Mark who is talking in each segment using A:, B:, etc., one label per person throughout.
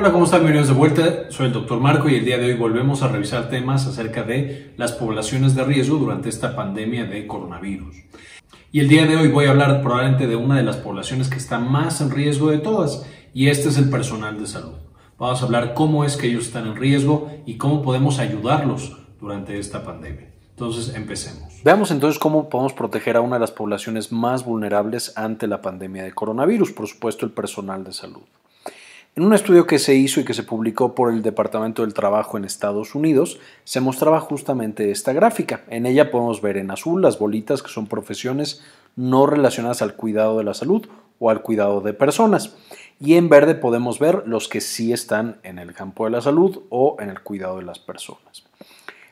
A: Hola, ¿cómo están? Bienvenidos de vuelta. Soy el doctor Marco y el día de hoy volvemos a revisar temas acerca de las poblaciones de riesgo durante esta pandemia de coronavirus. Y el día de hoy voy a hablar probablemente de una de las poblaciones que está más en riesgo de todas y este es el personal de salud. Vamos a hablar cómo es que ellos están en riesgo y cómo podemos ayudarlos durante esta pandemia. Entonces, empecemos. Veamos entonces cómo podemos proteger a una de las poblaciones más vulnerables ante la pandemia de coronavirus, por supuesto el personal de salud. En un estudio que se hizo y que se publicó por el Departamento del Trabajo en Estados Unidos, se mostraba justamente esta gráfica. En ella podemos ver en azul las bolitas que son profesiones no relacionadas al cuidado de la salud o al cuidado de personas. Y en verde podemos ver los que sí están en el campo de la salud o en el cuidado de las personas.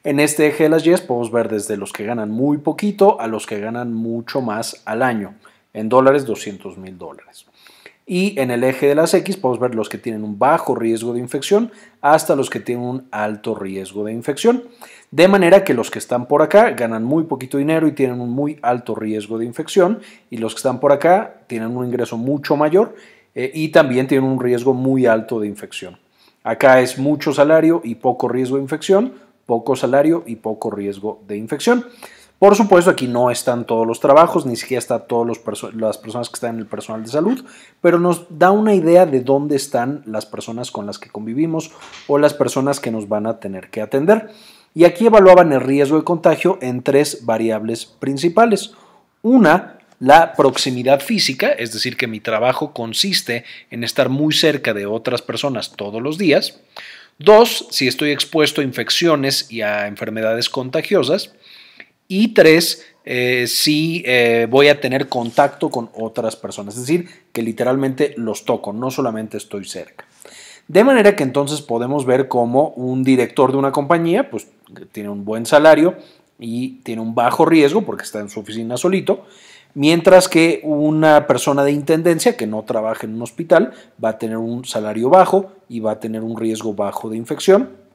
A: En este eje de las yes podemos ver desde los que ganan muy poquito a los que ganan mucho más al año, en dólares 200 mil dólares. Y en el eje de las X podemos ver los que tienen un bajo riesgo de infección hasta los que tienen un alto riesgo de infección. De manera que los que están por acá ganan muy poquito dinero y tienen un muy alto riesgo de infección y los que están por acá tienen un ingreso mucho mayor eh, y también tienen un riesgo muy alto de infección. Acá es mucho salario y poco riesgo de infección, poco salario y poco riesgo de infección. Por supuesto, aquí no están todos los trabajos, ni siquiera están todas las personas que están en el personal de salud, pero nos da una idea de dónde están las personas con las que convivimos o las personas que nos van a tener que atender. Y aquí evaluaban el riesgo de contagio en tres variables principales. Una, la proximidad física, es decir, que mi trabajo consiste en estar muy cerca de otras personas todos los días. Dos, si estoy expuesto a infecciones y a enfermedades contagiosas. Y tres, eh, si eh, voy a tener contacto con otras personas. Es decir, que literalmente los toco, no solamente estoy cerca. De manera que entonces podemos ver cómo un director de una compañía pues, tiene un buen salario y tiene un bajo riesgo porque está en su oficina solito, mientras que una persona de intendencia que no trabaja en un hospital va a tener un salario bajo y va a tener un riesgo bajo de infección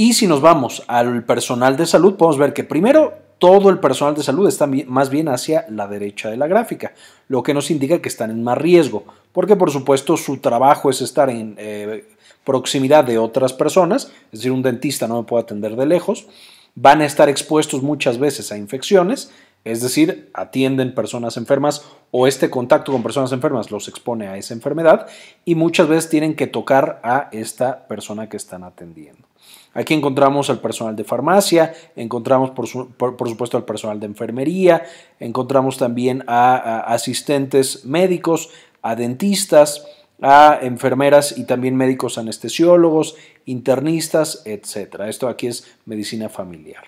A: y si nos vamos al personal de salud, podemos ver que primero todo el personal de salud está más bien hacia la derecha de la gráfica, lo que nos indica que están en más riesgo, porque por supuesto su trabajo es estar en eh, proximidad de otras personas, es decir, un dentista no me puede atender de lejos, van a estar expuestos muchas veces a infecciones, es decir, atienden personas enfermas o este contacto con personas enfermas los expone a esa enfermedad y muchas veces tienen que tocar a esta persona que están atendiendo. Aquí encontramos al personal de farmacia, encontramos por, supuesto al personal de enfermería, encontramos también a, a asistentes médicos, a dentistas, a enfermeras y también médicos anestesiólogos, internistas, etc. Esto aquí es medicina familiar.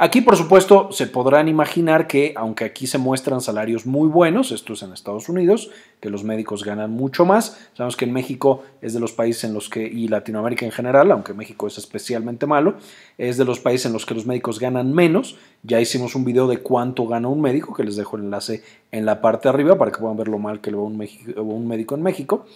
A: Aquí, por supuesto, se podrán imaginar que, aunque aquí se muestran salarios muy buenos, esto es en Estados Unidos, que los médicos ganan mucho más, sabemos que en México es de los países en los que, y Latinoamérica en general, aunque México es especialmente malo, es de los países en los que los médicos ganan menos. Ya hicimos un video de cuánto gana un médico, que les dejo el enlace en la parte de arriba para que puedan ver lo mal que le va un médico en México.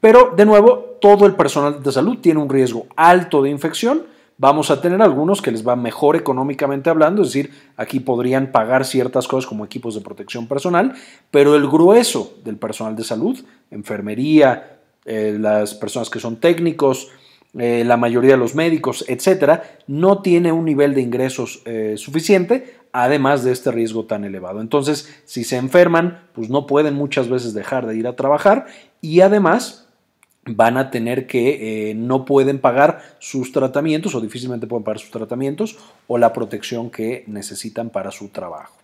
A: Pero, de nuevo, todo el personal de salud tiene un riesgo alto de infección Vamos a tener algunos que les va mejor económicamente hablando, es decir, aquí podrían pagar ciertas cosas como equipos de protección personal, pero el grueso del personal de salud, enfermería, eh, las personas que son técnicos, eh, la mayoría de los médicos, etcétera, no tiene un nivel de ingresos eh, suficiente, además de este riesgo tan elevado. Entonces, si se enferman, pues no pueden muchas veces dejar de ir a trabajar y además van a tener que eh, no pueden pagar sus tratamientos o difícilmente pueden pagar sus tratamientos o la protección que necesitan para su trabajo.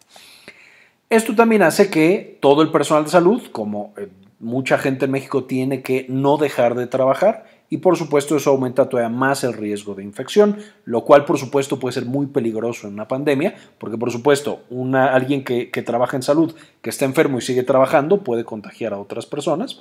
A: Esto también hace que todo el personal de salud, como eh, mucha gente en México, tiene que no dejar de trabajar y por supuesto eso aumenta todavía más el riesgo de infección, lo cual por supuesto puede ser muy peligroso en una pandemia, porque por supuesto una, alguien que, que trabaja en salud, que está enfermo y sigue trabajando, puede contagiar a otras personas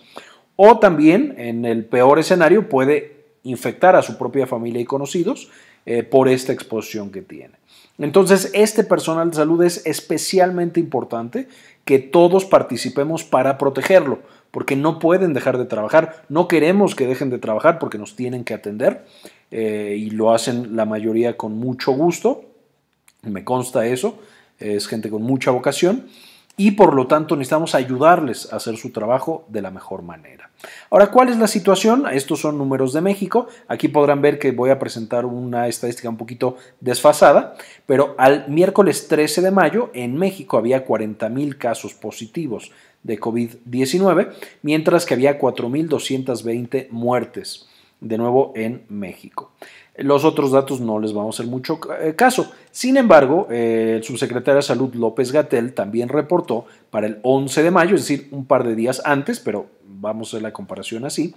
A: o también, en el peor escenario, puede infectar a su propia familia y conocidos eh, por esta exposición que tiene. Entonces, este personal de salud es especialmente importante que todos participemos para protegerlo, porque no pueden dejar de trabajar, no queremos que dejen de trabajar porque nos tienen que atender eh, y lo hacen la mayoría con mucho gusto, me consta eso, es gente con mucha vocación y por lo tanto necesitamos ayudarles a hacer su trabajo de la mejor manera. Ahora, ¿cuál es la situación? Estos son números de México. Aquí podrán ver que voy a presentar una estadística un poquito desfasada, pero al miércoles 13 de mayo en México había 40.000 casos positivos de COVID-19, mientras que había 4.220 muertes, de nuevo en México. Los otros datos no les vamos a hacer mucho eh, caso. Sin embargo, eh, el subsecretario de Salud López Gatel también reportó para el 11 de mayo, es decir, un par de días antes, pero vamos a hacer la comparación así,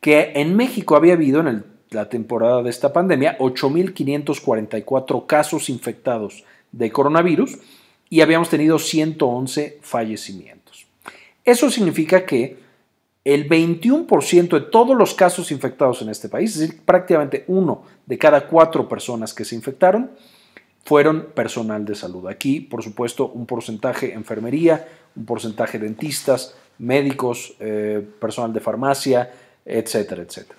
A: que en México había habido en la temporada de esta pandemia 8.544 casos infectados de coronavirus y habíamos tenido 111 fallecimientos. Eso significa que el 21% de todos los casos infectados en este país, es decir, prácticamente uno de cada cuatro personas que se infectaron, fueron personal de salud. Aquí, por supuesto, un porcentaje enfermería, un porcentaje dentistas, médicos, eh, personal de farmacia, etcétera, etcétera.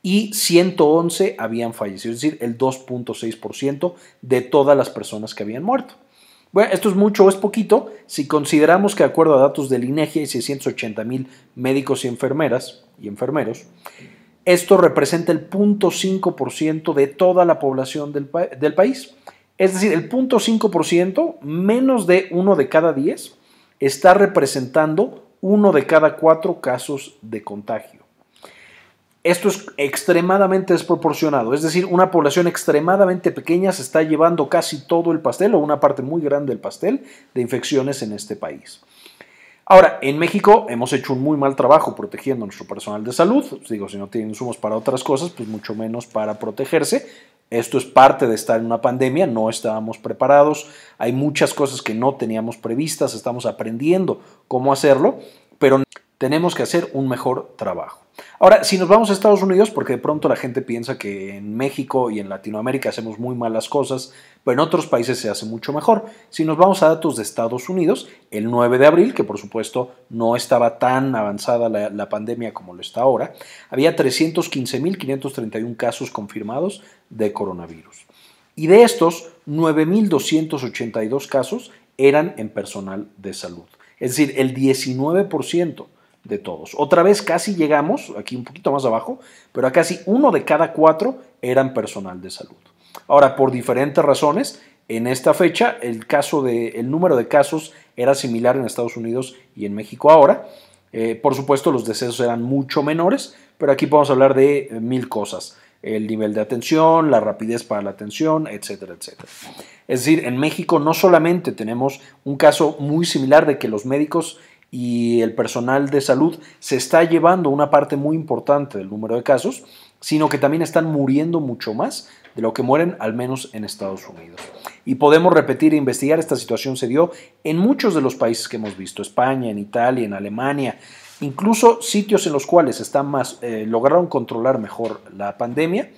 A: Y 111 habían fallecido, es decir, el 2.6% de todas las personas que habían muerto. Bueno, esto es mucho o es poquito si consideramos que, de acuerdo a datos del INEGI, e hay 680 mil médicos y enfermeras y enfermeros. Esto representa el 0.5% de toda la población del, del, país. Es decir, el 0.5%, menos de uno de cada 10, está representando uno de cada cuatro casos de contagio. Esto es extremadamente desproporcionado, es decir, una población extremadamente pequeña se está llevando casi todo el pastel o una parte muy grande del pastel de infecciones en este país. Ahora, en México hemos hecho un muy mal trabajo protegiendo a nuestro personal de salud. Digo, si no tienen insumos para otras cosas, pues mucho menos para protegerse. Esto es parte de estar en una pandemia, no estábamos preparados, hay muchas cosas que no teníamos previstas, estamos aprendiendo cómo hacerlo tenemos que hacer un mejor trabajo. Ahora, si nos vamos a Estados Unidos, porque de pronto la gente piensa que en México y en Latinoamérica hacemos muy malas cosas, pero en otros países se hace mucho mejor. Si nos vamos a datos de Estados Unidos, el 9 de abril, que por supuesto no estaba tan avanzada la, pandemia como lo está ahora, había 315.531 casos confirmados de coronavirus. Y de estos, 9.282 casos eran en personal de salud. Es decir, el 19% de todos. Otra vez casi llegamos, aquí un poquito más abajo, pero a casi uno de cada cuatro eran personal de salud. Ahora, por diferentes razones, en esta fecha el, caso de, el número de casos era similar en Estados Unidos y en México ahora. Eh, por supuesto, los decesos eran mucho menores, pero aquí podemos hablar de eh, mil cosas. El nivel de atención, la rapidez para la atención, etcétera, etcétera. Es decir, en México no solamente tenemos un caso muy similar de que los médicos y el personal de salud se está llevando una parte muy importante del número de casos, sino que también están muriendo mucho más de lo que mueren, al menos en Estados Unidos. Y podemos repetir e investigar, esta situación se dio en muchos de los países que hemos visto, España, en Italia, en Alemania, incluso sitios en los cuales están más, eh, lograron controlar mejor la pandemia,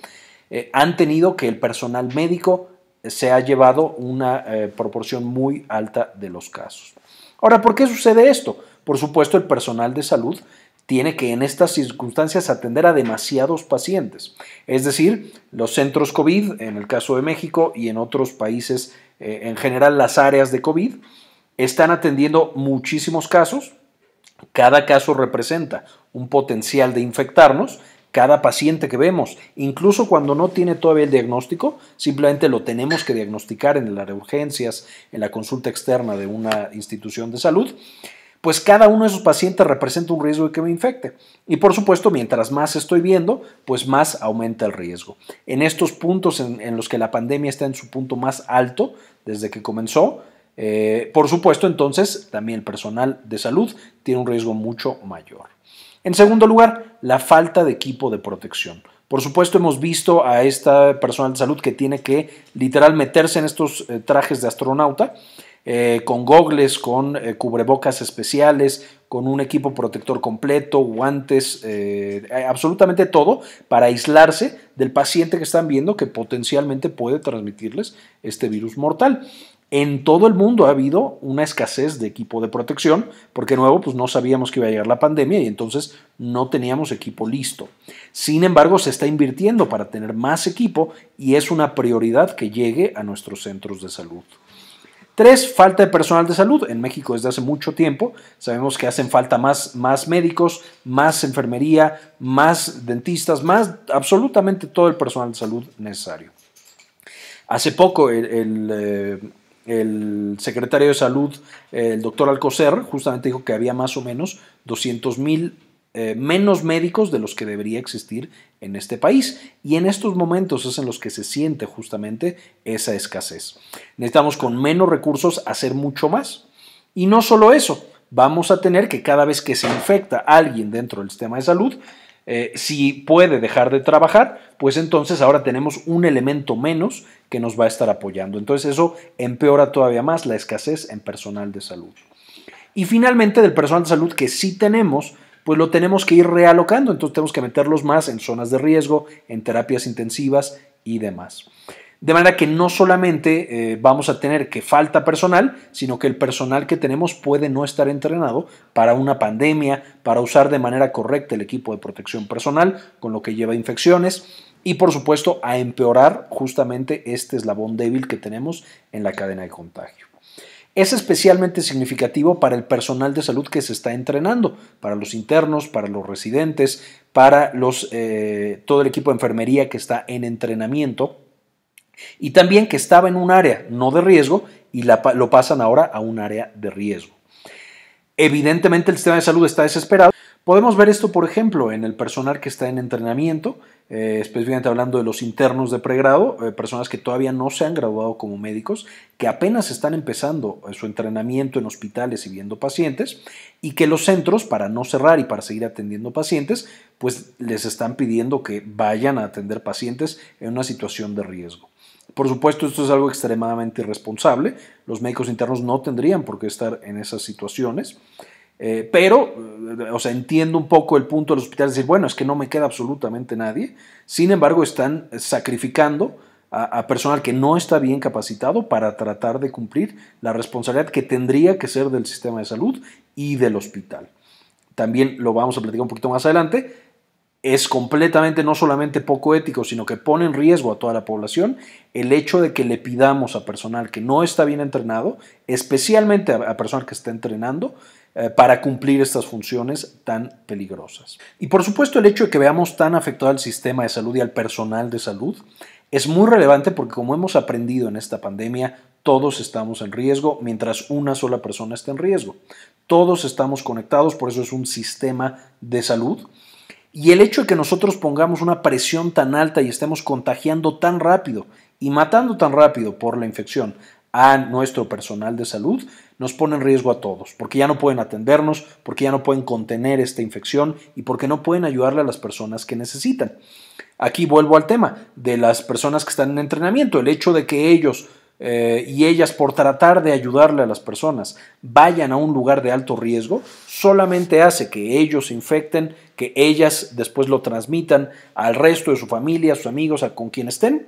A: eh, han tenido que el personal médico se ha llevado una eh, proporción muy alta de los casos. Ahora, ¿por qué sucede esto? Por supuesto, el personal de salud tiene que en estas circunstancias atender a demasiados pacientes. Es decir, los centros COVID, en el caso de México y en otros países, eh, en general las áreas de COVID, están atendiendo muchísimos casos. Cada caso representa un potencial de infectarnos cada paciente que vemos, incluso cuando no tiene todavía el diagnóstico, simplemente lo tenemos que diagnosticar en las urgencias, en la consulta externa de una institución de salud, pues cada uno de esos pacientes representa un riesgo de que me infecte. Y por supuesto, mientras más estoy viendo, pues más aumenta el riesgo. En estos puntos en, los que la pandemia está en su punto más alto desde que comenzó, eh, por supuesto, entonces también el personal de salud tiene un riesgo mucho mayor. En segundo lugar, la falta de equipo de protección. Por supuesto, hemos visto a esta personal de salud que tiene que literal meterse en estos eh, trajes de astronauta, eh, con gogles, con eh, cubrebocas especiales, con un equipo protector completo, guantes, absolutamente todo para aislarse del paciente que están viendo que potencialmente puede transmitirles este virus mortal. En todo el mundo ha habido una escasez de equipo de protección, porque nuevo, pues no sabíamos que iba a llegar la pandemia y entonces no teníamos equipo listo. Sin embargo, se está invirtiendo para tener más equipo y es una prioridad que llegue a nuestros centros de salud. Tres, falta de personal de salud. En México desde hace mucho tiempo sabemos que hacen falta más, más médicos, más enfermería, más dentistas, más absolutamente todo el personal de salud necesario. Hace poco el eh, el secretario de Salud, el doctor Alcocer, justamente dijo que había más o menos 200 mil eh, menos médicos de los que debería existir en este país. Y en estos momentos es en los que se siente justamente esa escasez. Necesitamos con menos recursos hacer mucho más. Y no solo eso, vamos a tener que cada vez que se infecta alguien dentro del sistema de salud, eh, si puede dejar de trabajar, pues entonces ahora tenemos un elemento menos que nos va a estar apoyando. Entonces eso empeora todavía más la escasez en personal de salud. Y finalmente del personal de salud que sí tenemos, pues lo tenemos que ir realocando, entonces tenemos que meterlos más en zonas de riesgo, en terapias intensivas y demás. De manera que no solamente eh, vamos a tener que falta personal, sino que el personal que tenemos puede no estar entrenado para una pandemia, para usar de manera correcta el equipo de protección personal, con lo que lleva infecciones y por supuesto a empeorar justamente este eslabón débil que tenemos en la cadena de contagio. Es especialmente significativo para el personal de salud que se está entrenando, para los internos, para los residentes, para los, eh, todo el equipo de enfermería que está en entrenamiento y también que estaba en un área no de riesgo y lo pasan ahora a un área de riesgo. Evidentemente el sistema de salud está desesperado. Podemos ver esto, por ejemplo, en el personal que está en entrenamiento, especialmente eh, específicamente hablando de los internos de pregrado, eh, personas que todavía no se han graduado como médicos, que apenas están empezando eh, su entrenamiento en hospitales y viendo pacientes, y que los centros, para no cerrar y para seguir atendiendo pacientes, pues les están pidiendo que vayan a atender pacientes en una situación de riesgo. Por supuesto, esto es algo extremadamente irresponsable. Los médicos internos no tendrían por qué estar en esas situaciones. Eh, pero, eh, o sea, entiendo un poco el punto del hospital, de decir, bueno, es que no me queda absolutamente nadie. Sin embargo, están eh, sacrificando a, a, personal que no está bien capacitado para tratar de cumplir la responsabilidad que tendría que ser del sistema de salud y del hospital. También lo vamos a platicar un poquito más adelante es completamente no solamente poco ético, sino que pone en riesgo a toda la población el hecho de que le pidamos a personal que no está bien entrenado, especialmente a personal que está entrenando, eh, para cumplir estas funciones tan peligrosas. Y por supuesto el hecho de que veamos tan afectado al sistema de salud y al personal de salud es muy relevante porque como hemos aprendido en esta pandemia, todos estamos en riesgo mientras una sola persona está en riesgo. Todos estamos conectados, por eso es un sistema de salud y el hecho de que nosotros pongamos una presión tan alta y estemos contagiando tan rápido y matando tan rápido por la infección a nuestro personal de salud, nos pone en riesgo a todos, porque ya no pueden atendernos, porque ya no pueden contener esta infección y porque no pueden ayudarle a las personas que necesitan. Aquí vuelvo al tema de las personas que están en entrenamiento, el hecho de que ellos eh, y ellas por tratar de ayudarle a las personas vayan a un lugar de alto riesgo, solamente hace que ellos se infecten, que ellas después lo transmitan al resto de su familia, a sus amigos, a con quien estén,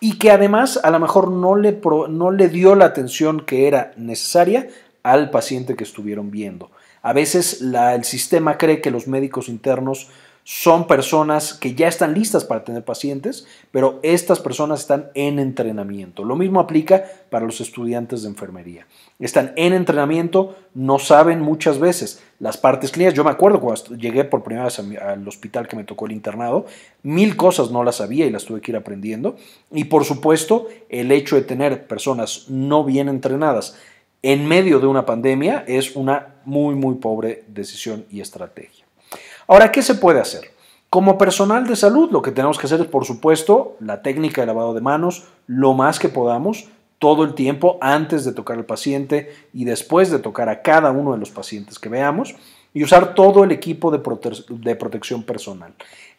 A: y que además a lo mejor no le, no le dio la atención que era necesaria al paciente que estuvieron viendo. A veces el sistema cree que los médicos internos son personas que ya están listas para tener pacientes, pero estas personas están en entrenamiento. Lo mismo aplica para los estudiantes de enfermería. Están en entrenamiento, no saben muchas veces las partes clínicas. Yo me acuerdo cuando llegué por primera vez al hospital que me tocó el internado, mil cosas no las sabía y las tuve que ir aprendiendo. Y por supuesto, el hecho de tener personas no bien entrenadas en medio de una pandemia es una muy, muy pobre decisión y estrategia. Ahora, ¿qué se puede hacer? Como personal de salud, lo que tenemos que hacer es, por supuesto, la técnica de lavado de manos lo más que podamos, todo el tiempo, antes de tocar al paciente y después de tocar a cada uno de los pacientes que veamos, y usar todo el equipo de, protección personal.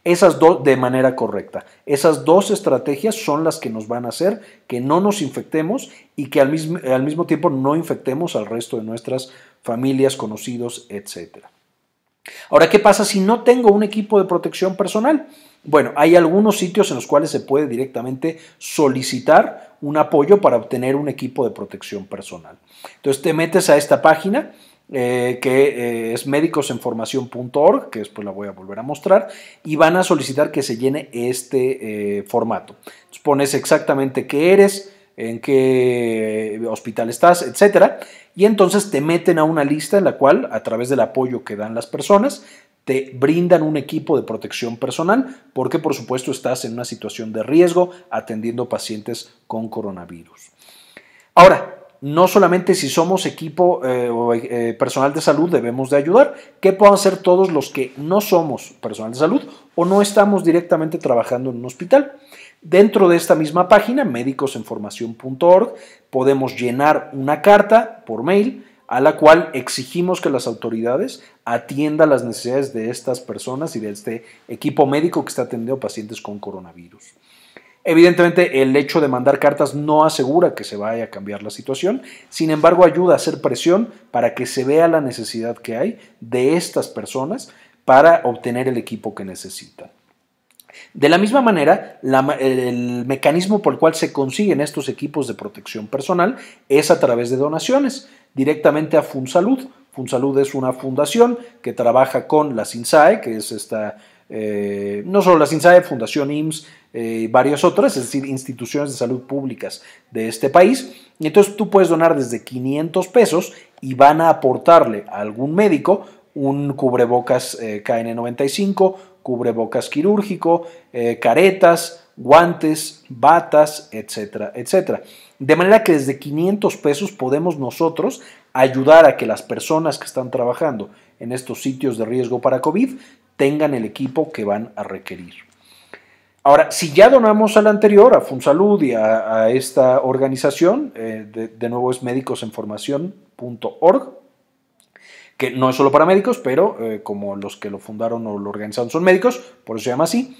A: Esas dos de manera correcta. Esas dos estrategias son las que nos van a hacer que no nos infectemos y que al mismo, al mismo tiempo no infectemos al resto de nuestras familias, conocidos, etcétera. Ahora, ¿qué pasa si no tengo un equipo de protección personal? Bueno, hay algunos sitios en los cuales se puede directamente solicitar un apoyo para obtener un equipo de protección personal. Entonces te metes a esta página eh, que eh, es médicosenformación.org, que después la voy a volver a mostrar, y van a solicitar que se llene este eh, formato. Entonces pones exactamente qué eres, en qué hospital estás, etcétera. Y entonces te meten a una lista en la cual, a través del apoyo que dan las personas, te brindan un equipo de protección personal, porque por supuesto estás en una situación de riesgo atendiendo pacientes con coronavirus. Ahora, no solamente si somos equipo eh, o eh, personal de salud debemos de ayudar, ¿qué pueden hacer todos los que no somos personal de salud o no estamos directamente trabajando en un hospital? Dentro de esta misma página, médicosenformación.org, podemos llenar una carta por mail a la cual exigimos que las autoridades atiendan las necesidades de estas personas y de este equipo médico que está atendiendo pacientes con coronavirus. Evidentemente, el hecho de mandar cartas no asegura que se vaya a cambiar la situación, sin embargo, ayuda a hacer presión para que se vea la necesidad que hay de estas personas para obtener el equipo que necesitan. De la misma manera, el mecanismo por el cual se consiguen estos equipos de protección personal es a través de donaciones, directamente a Funsalud. Funsalud es una fundación que trabaja con la SINSAE, que es esta, eh, no solo la SINSAE, Fundación IMSS eh, y varias otras, es decir, instituciones de salud públicas de este país. Y entonces tú puedes donar desde 500 pesos y van a aportarle a algún médico un cubrebocas eh, KN95, cubrebocas quirúrgico, eh, caretas, guantes, batas, etcétera, etcétera. De manera que desde 500 pesos podemos nosotros ayudar a que las personas que están trabajando en estos sitios de riesgo para COVID tengan el equipo que van a requerir. Ahora, si ya donamos al anterior, a Funsalud y a, esta organización, eh, de, de, nuevo es médicosenformación.org, que no es solo para médicos, pero eh, como los que lo fundaron o lo organizaron son médicos, por eso se llama así.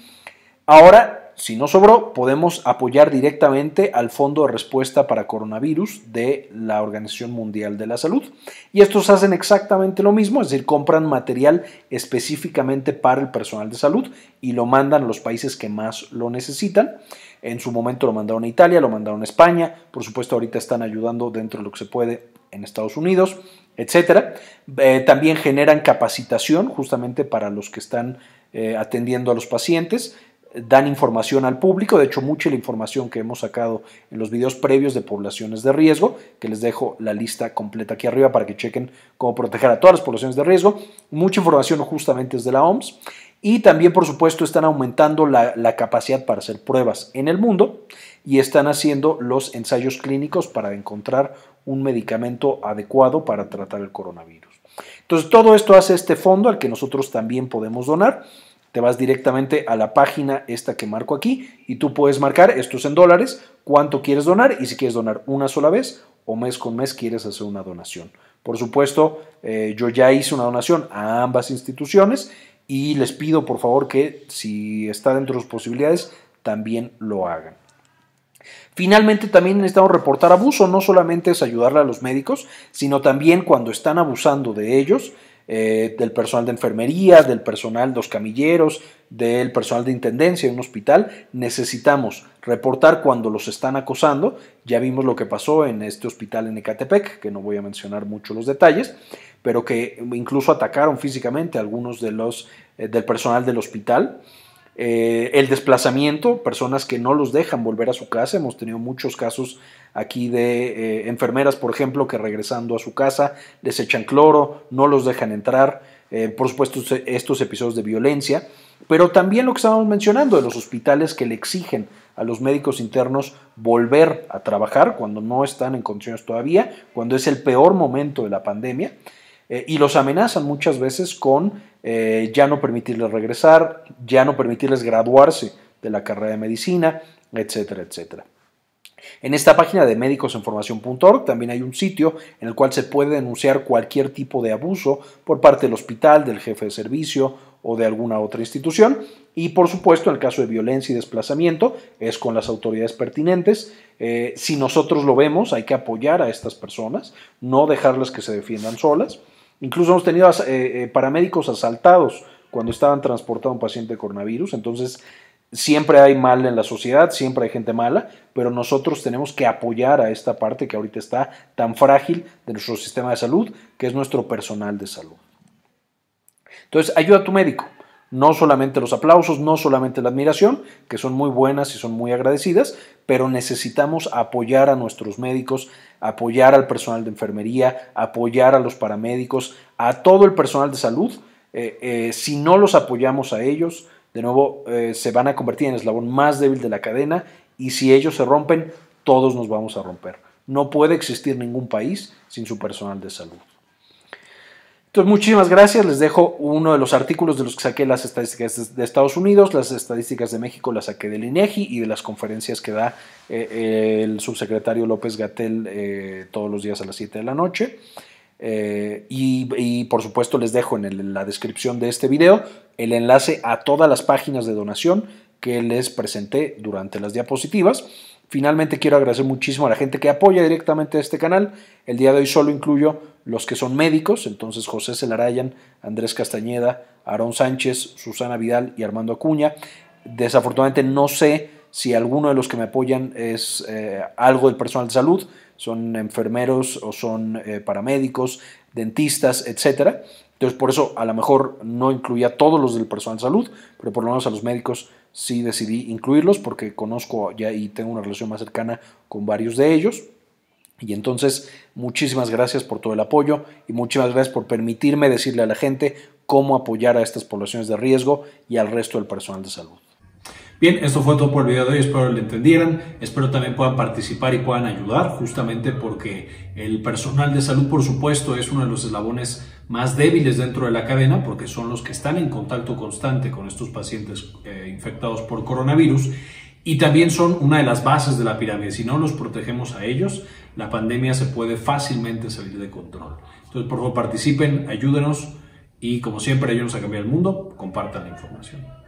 A: Ahora, si no sobró, podemos apoyar directamente al Fondo de Respuesta para Coronavirus de la Organización Mundial de la Salud. Y estos hacen exactamente lo mismo, es decir, compran material específicamente para el personal de salud y lo mandan a los países que más lo necesitan. En su momento lo mandaron a Italia, lo mandaron a España, por supuesto ahorita están ayudando dentro de lo que se puede en Estados Unidos etcétera. Eh, también generan capacitación justamente para los que están eh, atendiendo a los pacientes, dan información al público, de hecho mucha la información que hemos sacado en los videos previos de poblaciones de riesgo, que les dejo la lista completa aquí arriba para que chequen cómo proteger a todas las poblaciones de riesgo, mucha información justamente es de la OMS y también por supuesto están aumentando la capacidad para hacer pruebas en el mundo y están haciendo los ensayos clínicos para encontrar un medicamento adecuado para tratar el coronavirus. Entonces, todo esto hace este fondo al que nosotros también podemos donar. Te vas directamente a la página esta que marco aquí y tú puedes marcar, esto es en dólares, cuánto quieres donar y si quieres donar una sola vez o mes con mes quieres hacer una donación. Por supuesto, eh, yo ya hice una donación a ambas instituciones y les pido por favor que si está dentro de sus posibilidades también lo hagan. Finalmente, también necesitamos reportar abuso, no solamente es ayudarle a los médicos, sino también cuando están abusando de ellos, eh, del personal de enfermería, del personal, de los camilleros, del personal de intendencia en un hospital, necesitamos reportar cuando los están acosando. Ya vimos lo que pasó en este hospital en Ecatepec, que no voy a mencionar mucho los detalles, pero que incluso atacaron físicamente a algunos de los eh, del personal del hospital. Eh, el desplazamiento, personas que no los dejan volver a su casa. Hemos tenido muchos casos aquí de eh, enfermeras, por ejemplo, que regresando a su casa les echan cloro, no los dejan entrar. Eh, por supuesto, estos episodios de violencia. Pero también lo que estábamos mencionando de los hospitales que le exigen a los médicos internos volver a trabajar cuando no están en condiciones todavía, cuando es el peor momento de la pandemia. Eh, y los amenazan muchas veces con eh, ya no permitirles regresar, ya no permitirles graduarse de la carrera de medicina, etcétera, etcétera. En esta página de médicosenformación.org también hay un sitio en el cual se puede denunciar cualquier tipo de abuso por parte del hospital, del jefe de servicio o de alguna otra institución. Y por supuesto, en el caso de violencia y desplazamiento, es con las autoridades pertinentes. Eh, si nosotros lo vemos, hay que apoyar a estas personas, no dejarlas que se defiendan solas. Incluso hemos tenido eh, eh, paramédicos asaltados cuando estaban transportando a un paciente de coronavirus. Entonces, siempre hay mal en la sociedad, siempre hay gente mala, pero nosotros tenemos que apoyar a esta parte que ahorita está tan frágil de nuestro sistema de salud, que es nuestro personal de salud. Entonces, ayuda a tu médico. No solamente los aplausos, no solamente la admiración, que son muy buenas y son muy agradecidas, pero necesitamos apoyar a nuestros médicos, apoyar al personal de enfermería, apoyar a los paramédicos, a todo el personal de salud. Eh, eh, si no los apoyamos a ellos, de nuevo eh, se van a convertir en el eslabón más débil de la cadena y si ellos se rompen, todos nos vamos a romper. No puede existir ningún país sin su personal de salud. Entonces, muchísimas gracias. Les dejo uno de los artículos de los que saqué las estadísticas de Estados Unidos, las estadísticas de México las saqué del INEGI y de las conferencias que da eh, eh, el subsecretario López Gatel eh, todos los días a las 7 de la noche. y, por supuesto les dejo en la descripción de este video el enlace a todas las páginas de donación que les presenté durante las diapositivas. Finalmente quiero agradecer muchísimo a la gente que apoya directamente este canal. El día de hoy solo incluyo los que son médicos, entonces José Celarayan, Andrés Castañeda, Aarón Sánchez, Susana Vidal y Armando Acuña. Desafortunadamente no sé si alguno de los que me apoyan es eh, algo del personal de salud, son enfermeros o son eh, paramédicos, dentistas, etcétera. Entonces por eso a lo mejor no incluía a todos los del personal de salud, pero por lo menos a los médicos sí decidí incluirlos porque conozco ya y tengo una relación más cercana con varios de ellos. Y entonces, muchísimas gracias por todo el apoyo y muchísimas gracias por permitirme decirle a la gente cómo apoyar a estas poblaciones de riesgo y al resto del personal de salud. Bien, esto fue todo por el video de hoy, espero lo entendieran, espero también puedan participar y puedan ayudar, justamente porque el personal de salud, por supuesto, es uno de los eslabones más débiles dentro de la cadena, porque son los que están en contacto constante con estos pacientes eh, infectados por coronavirus y también son una de las bases de la pirámide. Si no los protegemos a ellos, la pandemia se puede fácilmente salir de control. Entonces, por favor, participen, ayúdenos y como siempre, ayúdenos a cambiar el mundo, compartan la información.